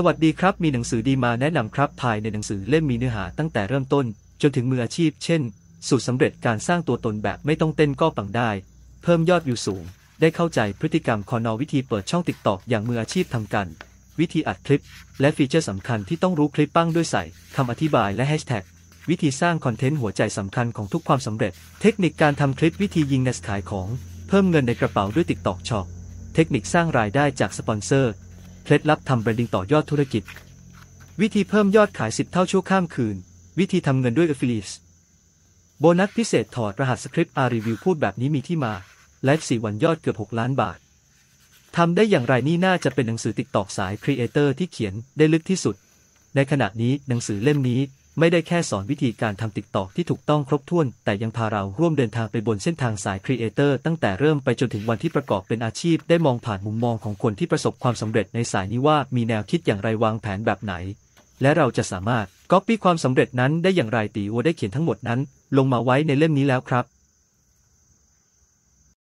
สวัสดีครับ มีหนังสือดีมาแนะนำครับ ภายในหนังสือเล่มมีเนื้อหาตั้งแต่เริ่มต้น จนถึงมืออาชีพ เช่น สูตรสำเร็จการสร้างตัวตนแบบไม่ต้องเต้นก็ปังได้เพิ่มยอดวิวสูง ได้เข้าใจพฤติกรรมคอนอวิธีเปิดช่องติดกตอกอย่างมืออาชีพทำกัน วิธีอัดคลิป และฟีเจอร์สำคัญที่ต้องรู้คลิปั้งด้วยใส่คำอธิบายและแฮชแท็กวิธีสร้างคอนเทนต์หัวใจสำคัญของทุกความสำเร็จ เทคนิคการทำคลิปวิธียิงนสขายของเพิ่มเงินในกระเป๋าด้วยติดกตอกช็อปเทคนิคสร้างรายได้จากสปอนเซอร์เคล็ดลับทำแบรนดิ้งต่อยอดธุรกิจ วิธีเพิ่มยอดขาย 10 เท่าชั่วข้ามคืน วิธีทำเงินด้วย affiliates โบนัสพิเศษถอดรหัสสคริปต์อารีวิวพูดแบบนี้มีที่มาไลฟ์สี่วันยอดเกือบ 6 ล้านบาททำได้อย่างไรนี่น่าจะเป็นหนังสือติดต่อสายครีเอเตอร์ที่เขียนได้ลึกที่สุด ในขณะนี้หนังสือเล่มนี้ไม่ได้แค่สอนวิธีการทำติ๊กตอกที่ถูกต้องครบถ้วน แต่ยังพาเราร่วมเดินทางไปบนเส้นทางสายครีเอเตอร์ตั้งแต่เริ่มไปจนถึงวันที่ประกอบเป็นอาชีพ ได้มองผ่านมุมมองของคนที่ประสบความสำเร็จในสายนี้ว่ามีแนวคิดอย่างไรวางแผนแบบไหน และเราจะสามารถก๊อปปี้ความสำเร็จนั้น ได้อย่างไรตีวัวได้เขียนทั้งหมดนั้น ลงมาไว้ในเล่มนี้แล้วครับ